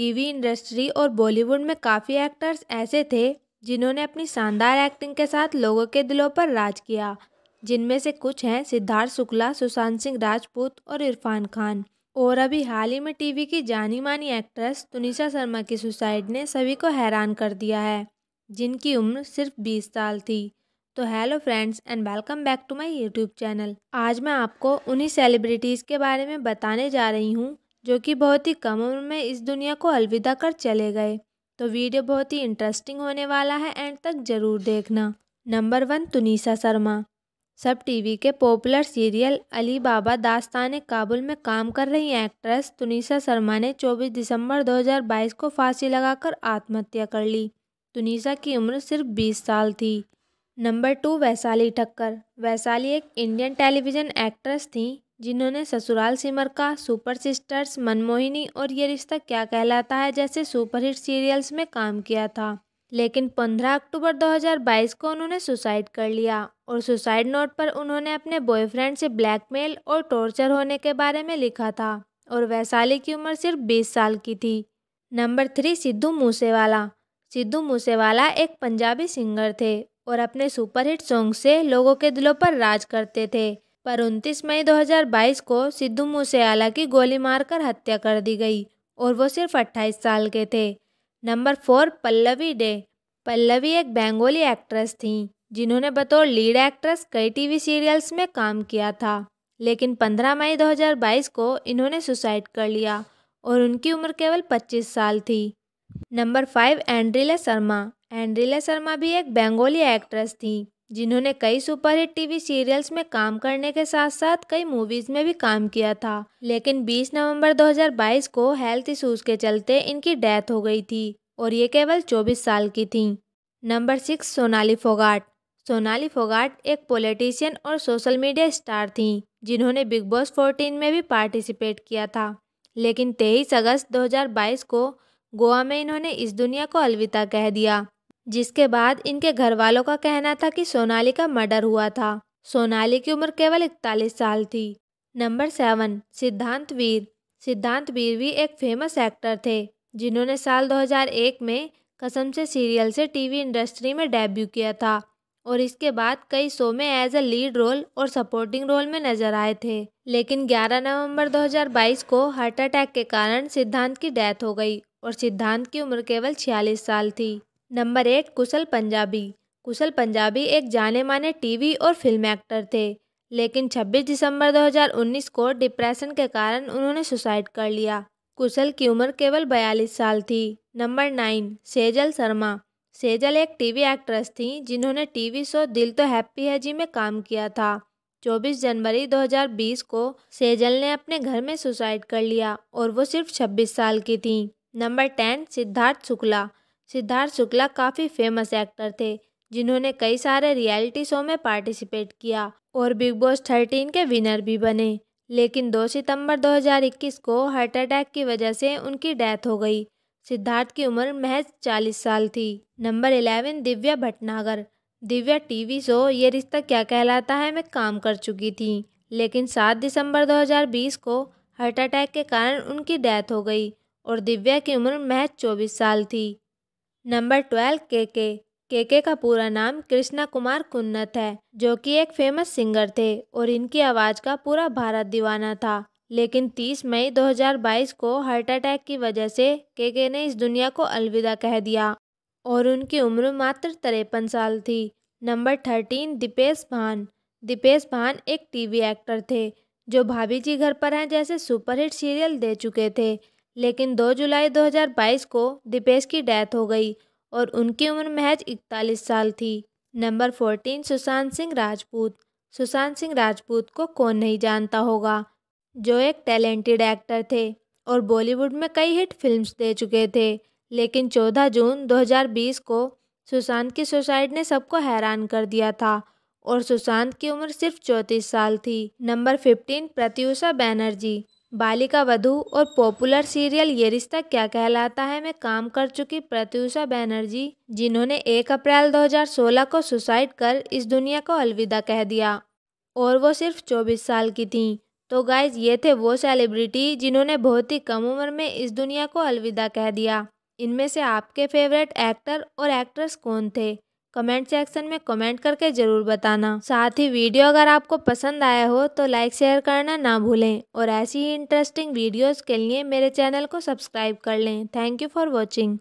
TV industry और बॉलीवुड में काफ़ी एक्टर्स ऐसे थे जिन्होंने अपनी शानदार एक्टिंग के साथ लोगों के दिलों पर राज किया जिनमें से कुछ हैं सिद्धार्थ शुक्ला सुशांत सिंह राजपूत और इरफान खान और अभी हाल ही में टीवी की जानी मानी एक्ट्रेस तुनिशा शर्मा की सुसाइड ने सभी को हैरान कर दिया है जिनकी उम्र सिर्फ बीस साल थी तो hello friends and welcome back to my YouTube channel आज मैं आपको उन्हीं सेलिब्रिटीज़ के बारे में बताने जा रही हूँ जो कि बहुत ही कम उम्र में इस दुनिया को अलविदा कर चले गए तो वीडियो बहुत ही इंटरेस्टिंग होने वाला है एंड तक ज़रूर देखना नंबर वन तुनिसा शर्मा सब टीवी के पॉपुलर सीरियल अली बाबा दास्तान काबुल में काम कर रही एक्ट्रेस तुनिसा शर्मा ने 24 दिसंबर 2022 को फांसी लगाकर आत्महत्या कर ली तुनिसा की उम्र सिर्फ 20 साल थी नंबर टू वैशाली ठक्कर वैशाली एक इंडियन टेलीविज़न एक्ट्रेस थीं जिन्होंने ससुराल सिमर का सुपर सिस्टर्स मनमोहिनी और ये रिश्ता क्या कहलाता है जैसे सुपरहिट सीरियल्स में काम किया था लेकिन 15 अक्टूबर 2022 को उन्होंने सुसाइड कर लिया और सुसाइड नोट पर उन्होंने अपने बॉयफ्रेंड से ब्लैकमेल और टॉर्चर होने के बारे में लिखा था और वैशाली की उम्र सिर्फ 20 साल की थी नंबर थ्री सिद्धू मूसेवाला सिद्धू मूसेवाला एक पंजाबी सिंगर थे और अपने सुपरहिट सॉन्ग से लोगों के दिलों पर राज करते थे पर 29 मई 2022 को सिद्धू मूसेवाला की गोली मारकर हत्या कर दी गई और वो सिर्फ 28 साल के थे नंबर फोर पल्लवी डे पल्लवी एक बेंगोली एक्ट्रेस थीं जिन्होंने बतौर लीड एक्ट्रेस कई टीवी सीरियल्स में काम किया था लेकिन 15 मई 2022 को इन्होंने सुसाइड कर लिया और उनकी उम्र केवल 25 साल थी नंबर फाइव एंड्रीला शर्मा एंड्रीला शर्मा भी एक बेंगोली एक्ट्रेस थीं जिन्होंने कई सुपरहिट टीवी सीरियल्स में काम करने के साथ साथ कई मूवीज में भी काम किया था लेकिन 20 नवंबर 2022 को हेल्थ इशूज के चलते इनकी डेथ हो गई थी और ये केवल 24 साल की थी नंबर सिक्स सोनाली फोगाट सोनाली फोगाट एक पॉलिटिशियन और सोशल मीडिया स्टार थीं जिन्होंने बिग बॉस फोर्टीन में भी पार्टिसिपेट किया था लेकिन तेईस अगस्त 2022 को गोवा में इन्होंने इस दुनिया को अलविदा कह दिया जिसके बाद इनके घर वालों का कहना था कि सोनाली का मर्डर हुआ था सोनाली की उम्र केवल इकतालीस साल थी नंबर सेवन सिद्धांत वीर सिद्धांत वीर भी एक फेमस एक्टर थे जिन्होंने साल 2001 में कसम से सीरियल से टीवी इंडस्ट्री में डेब्यू किया था और इसके बाद कई शो में एज अ लीड रोल और सपोर्टिंग रोल में नजर आए थे लेकिन 11 नवंबर 2022 को हार्ट अटैक के कारण सिद्धांत की डेथ हो गई और सिद्धांत की उम्र केवल छियालीस साल थी नंबर एट कुशल पंजाबी कुशल पंजाबी एक जाने माने टीवी और फिल्म एक्टर थे लेकिन 26 दिसंबर 2019 को डिप्रेशन के कारण उन्होंने सुसाइड कर लिया कुशल की उम्र केवल 42 साल थी नंबर नाइन सेजल शर्मा सेजल एक टीवी एक्ट्रेस थी जिन्होंने टीवी शो दिल तो हैप्पी है जी में काम किया था 24 जनवरी 2020 को सेजल ने अपने घर में सुसाइड कर लिया और वो सिर्फ 26 साल की थी नंबर टेन सिद्धार्थ शुक्ला सिद्धार्थ शुक्ला काफ़ी फेमस एक्टर थे जिन्होंने कई सारे रियलिटी शो में पार्टिसिपेट किया और बिग बॉस थर्टीन के विनर भी बने लेकिन 2 सितंबर 2021 को हार्ट अटैक की वजह से उनकी डेथ हो गई सिद्धार्थ की उम्र महज 40 साल थी number 11 Divya Bhatnagar Divya TV show Yeh Rishta क्या कहलाता है मैं काम कर चुकी थी लेकिन 7 दिसंबर 2020 को हार्ट अटैक के कारण उनकी डेथ हो गई और दिव्या की उम्र महज 24 साल थी नंबर ट्वेल्व के के के के का पूरा नाम कृष्णा कुमार कुन्नत है जो कि एक फेमस सिंगर थे और इनकी आवाज़ का पूरा भारत दीवाना था लेकिन 30 मई 2022 को हार्ट अटैक की वजह से के के ने इस दुनिया को अलविदा कह दिया और उनकी उम्र मात्र तिरपन साल थी नंबर थर्टीन दीपेश भान दीपेश भान एक टीवी एक्टर थे जो भाभी जी घर पर हैं जैसे सुपरहिट सीरियल दे चुके थे लेकिन 2 जुलाई 2022 को दीपेश की डेथ हो गई और उनकी उम्र महज इकतालीस साल थी नंबर 14 सुशांत सिंह राजपूत सुशांत सिंह राजपूत को कौन नहीं जानता होगा जो एक टैलेंटेड एक्टर थे और बॉलीवुड में कई हिट फिल्म्स दे चुके थे लेकिन 14 जून 2020 को सुशांत की सुसाइड ने सबको हैरान कर दिया था और सुशांत की उम्र सिर्फ चौंतीस साल थी नंबर फिफ्टीन प्रत्युषा बैनर्जी बालिका वधू और पॉपुलर सीरियल ये रिश्ता क्या कहलाता है में काम कर चुकी प्रत्युषा बैनर्जी जिन्होंने 1 अप्रैल 2016 को सुसाइड कर इस दुनिया को अलविदा कह दिया और वो सिर्फ 24 साल की थीं तो गाइज ये थे वो सेलिब्रिटी जिन्होंने बहुत ही कम उम्र में इस दुनिया को अलविदा कह दिया इनमें से आपके फेवरेट एक्टर और एक्ट्रेस कौन थे कमेंट सेक्शन में कमेंट करके ज़रूर बताना साथ ही वीडियो अगर आपको पसंद आया हो तो लाइक शेयर करना ना भूलें और ऐसी ही इंटरेस्टिंग वीडियोज़ के लिए मेरे चैनल को सब्सक्राइब कर लें थैंक यू फॉर वॉचिंग